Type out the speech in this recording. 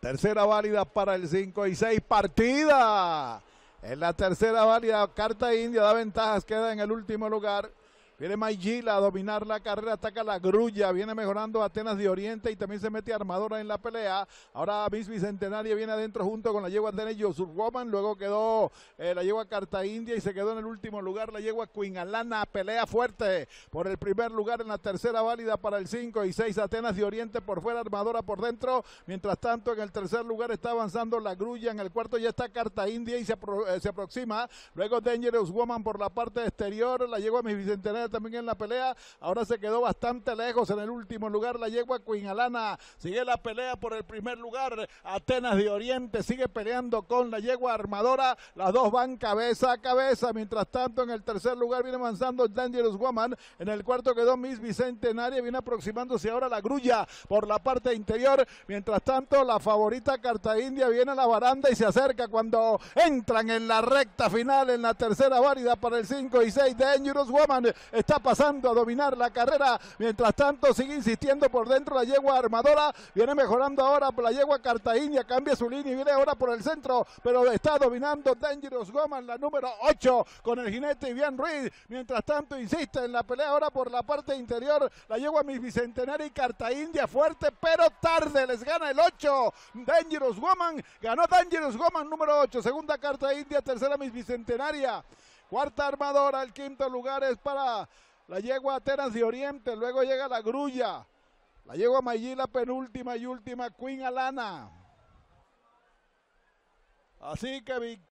Tercera válida para el 5 y 6. Partida. En la tercera válida, Carta India da ventajas, queda en el último lugar. Viene Maigila a dominar la carrera, ataca la grulla, viene mejorando Atenas de Oriente y también se mete Armadora en la pelea. Ahora Miss Bicentenaria viene adentro junto con la yegua de Woman luego quedó eh, la yegua Carta India y se quedó en el último lugar la yegua Queen Alana, pelea fuerte por el primer lugar en la tercera válida para el 5 y 6 Atenas de Oriente por fuera, Armadora por dentro. Mientras tanto en el tercer lugar está avanzando la grulla, en el cuarto ya está Carta India y se, eh, se aproxima. Luego Dangerous Woman por la parte exterior, la yegua Miss Bicentenaria también en la pelea. Ahora se quedó bastante lejos en el último lugar la yegua Cuinalana. Sigue la pelea por el primer lugar. Atenas de Oriente sigue peleando con la yegua armadora. Las dos van cabeza a cabeza. Mientras tanto, en el tercer lugar viene avanzando Dangerous Woman. En el cuarto quedó Miss Bicentenaria. Viene aproximándose ahora la grulla por la parte interior. Mientras tanto, la favorita Carta India viene a la baranda y se acerca cuando entran en la recta final en la tercera válida para el 5 y 6 Dangerous Woman está pasando a dominar la carrera. Mientras tanto, sigue insistiendo por dentro la yegua armadora. Viene mejorando ahora la yegua carta india. Cambia su línea y viene ahora por el centro. Pero está dominando Dangerous Woman la número 8 con el jinete Ivian Ruiz. Mientras tanto, insiste en la pelea ahora por la parte interior. La yegua Miss Bicentenaria y carta india fuerte, pero tarde. Les gana el 8. Dangerous Woman. Ganó Dangerous Woman número 8. Segunda carta India. Tercera Miss Bicentenaria. Cuarta armadora, el quinto lugar es para la yegua Terence de Oriente, luego llega la grulla, la yegua Mayí, la penúltima y última, Queen Alana. Así que